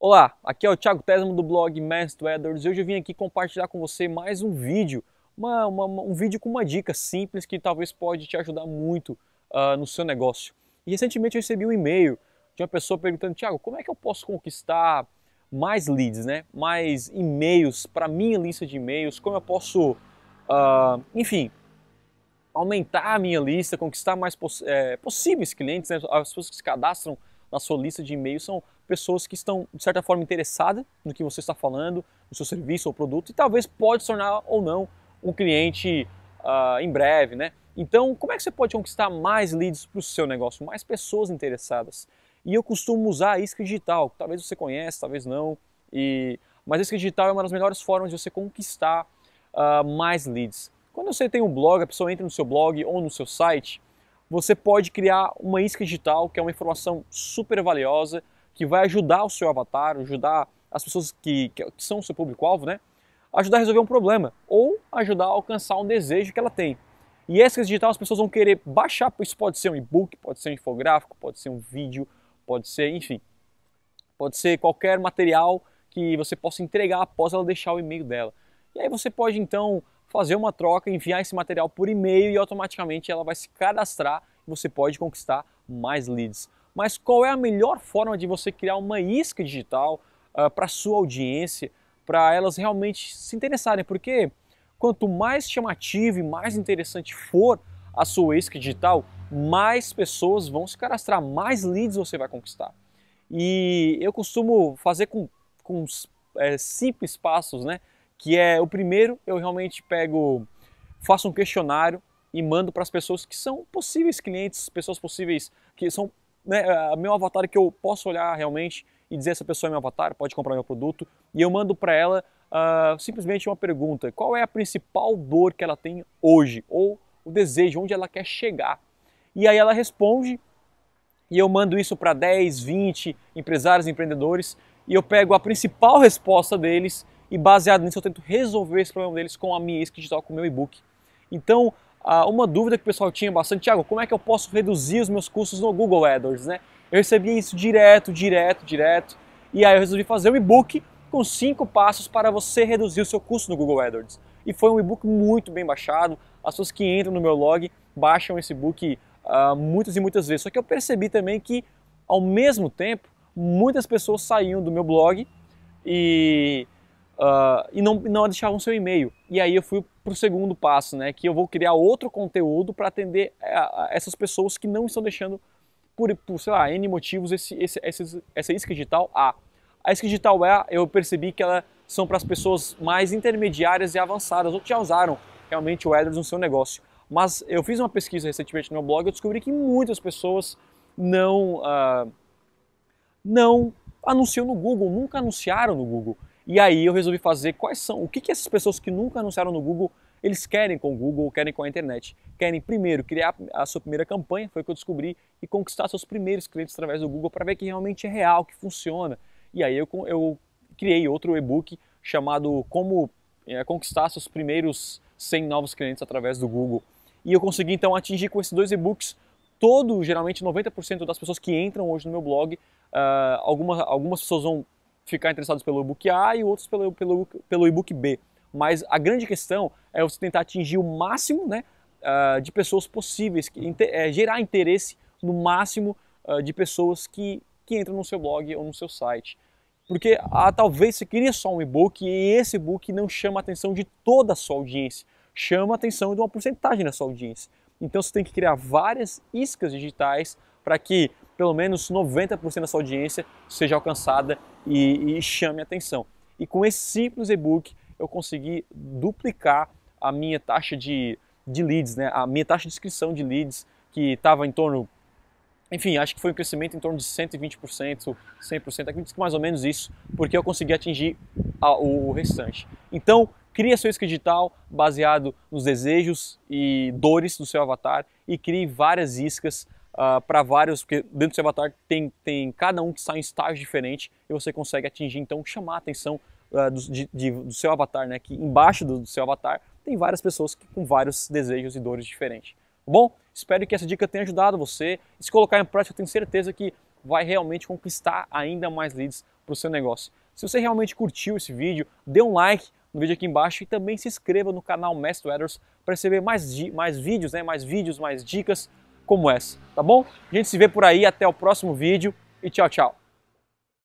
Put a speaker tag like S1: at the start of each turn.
S1: Olá, aqui é o Thiago Tesmo do blog Master Weathers e hoje eu vim aqui compartilhar com você mais um vídeo, uma, uma, um vídeo com uma dica simples que talvez pode te ajudar muito uh, no seu negócio. E recentemente eu recebi um e-mail de uma pessoa perguntando, Thiago, como é que eu posso conquistar mais leads, né? mais e-mails para minha lista de e-mails, como eu posso, uh, enfim, aumentar a minha lista, conquistar mais poss é, eh, possíveis clientes, né? as pessoas que se cadastram na sua lista de e-mails são pessoas que estão, de certa forma, interessadas no que você está falando, no seu serviço ou produto, e talvez pode se tornar ou não um cliente uh, em breve, né? Então, como é que você pode conquistar mais leads para o seu negócio, mais pessoas interessadas? E eu costumo usar a isca digital, talvez você conheça, talvez não, e... mas a isca digital é uma das melhores formas de você conquistar uh, mais leads. Quando você tem um blog, a pessoa entra no seu blog ou no seu site, você pode criar uma isca digital, que é uma informação super valiosa, que vai ajudar o seu avatar, ajudar as pessoas que, que são o seu público-alvo, né? Ajudar a resolver um problema ou ajudar a alcançar um desejo que ela tem. E essas digital as pessoas vão querer baixar, isso pode ser um e-book, pode ser um infográfico, pode ser um vídeo, pode ser, enfim, pode ser qualquer material que você possa entregar após ela deixar o e-mail dela. E aí você pode então fazer uma troca, enviar esse material por e-mail e automaticamente ela vai se cadastrar e você pode conquistar mais leads mas qual é a melhor forma de você criar uma isca digital uh, ah, para sua audiência, para elas realmente se interessarem, porque quanto mais chamativo e mais interessante for a sua isca digital, mais pessoas vão se cadastrar, mais leads você vai conquistar. E eu costumo fazer com, com é, simples passos, né? Que é o primeiro, eu realmente pego, faço um questionário e mando para as pessoas que são possíveis clientes, pessoas possíveis que são né, meu avatar que eu posso olhar realmente e dizer essa pessoa é meu avatar, pode comprar meu produto, e eu mando para ela uh, simplesmente uma pergunta: qual é a principal dor que ela tem hoje ou o desejo, onde ela quer chegar? E aí ela responde e eu mando isso para 10, 20 empresários, empreendedores e eu pego a principal resposta deles e baseado nisso eu tento resolver esse problema deles com a minha esquisita com o meu e-book. Então, ah, uma dúvida que o pessoal tinha bastante, Thiago, como é que eu posso reduzir os meus custos no Google AdWords, né? Eu recebia isso direto, direto, direto, e aí eu resolvi fazer um e-book com cinco passos para você reduzir o seu custo no Google AdWords. E foi um e-book muito bem baixado, as pessoas que entram no meu log baixam esse e-book ah, muitas e muitas vezes. Só que eu percebi também que, ao mesmo tempo, muitas pessoas saíam do meu blog e uh, e não, não deixavam seu e-mail. E aí eu fui para o segundo passo, né, que eu vou criar outro conteúdo para atender eh, a, a essas pessoas que não estão deixando, por, por sei lá, N motivos, esse, esse, esse, essa isca digital A. A isca digital A, eu percebi que ela são para as pessoas mais intermediárias e avançadas, ou que já usaram realmente o AdWords no seu negócio. Mas eu fiz uma pesquisa recentemente no meu blog e descobri que muitas pessoas não, uh, não anunciam no Google, nunca anunciaram no Google. E aí eu resolvi fazer quais são, o que, que essas pessoas que nunca anunciaram no Google, eles querem com o Google, querem com a internet. Querem primeiro criar a sua primeira campanha, foi o que eu descobri, e conquistar seus primeiros clientes através do Google para ver que realmente é real, que funciona. E aí eu, eu criei outro e-book chamado Como é, Conquistar seus primeiros 100 novos clientes através do Google. E eu consegui então atingir com esses dois e-books todo, geralmente 90% das pessoas que entram hoje no meu blog. Uh, ah, algumas, algumas pessoas vão ficar interessados pelo e-book A e outros pelo, pelo, pelo e-book B. Mas a grande questão é você tentar atingir o máximo né, ah, de pessoas possíveis, que, é, gerar interesse no máximo ah, de pessoas que, que entram no seu blog ou no seu site. Porque ah, talvez você queria só um e-book e esse e-book não chama a atenção de toda a sua audiência, chama a atenção de uma porcentagem da sua audiência. Então você tem que criar várias iscas digitais para que pelo menos 90% da sua audiência seja alcançada e, e chame atenção. E com esse simples e-book eu consegui duplicar a minha taxa de, de leads, né? a minha taxa de inscrição de leads, que estava em torno, enfim, acho que foi um crescimento em torno de 120%, 100%, acredito que mais ou menos isso, porque eu consegui atingir a, o restante. Então, crie seu isca digital baseado nos desejos e dores do seu avatar e crie várias iscas uh, ah, para vários, porque dentro do seu avatar tem, tem cada um que sai em estágio diferente e você consegue atingir, então, chamar a atenção uh, ah, do, de, de, do, seu avatar, né? Que embaixo do, do seu avatar tem várias pessoas que, com vários desejos e dores diferentes. Tá bom, espero que essa dica tenha ajudado você. Se colocar em prática, eu tenho certeza que vai realmente conquistar ainda mais leads para o seu negócio. Se você realmente curtiu esse vídeo, dê um like no vídeo aqui embaixo e também se inscreva no canal Mestre Edwards para receber mais, mais vídeos, né? mais vídeos, mais dicas como essa, tá bom? A gente se vê por aí, até o próximo vídeo e tchau, tchau.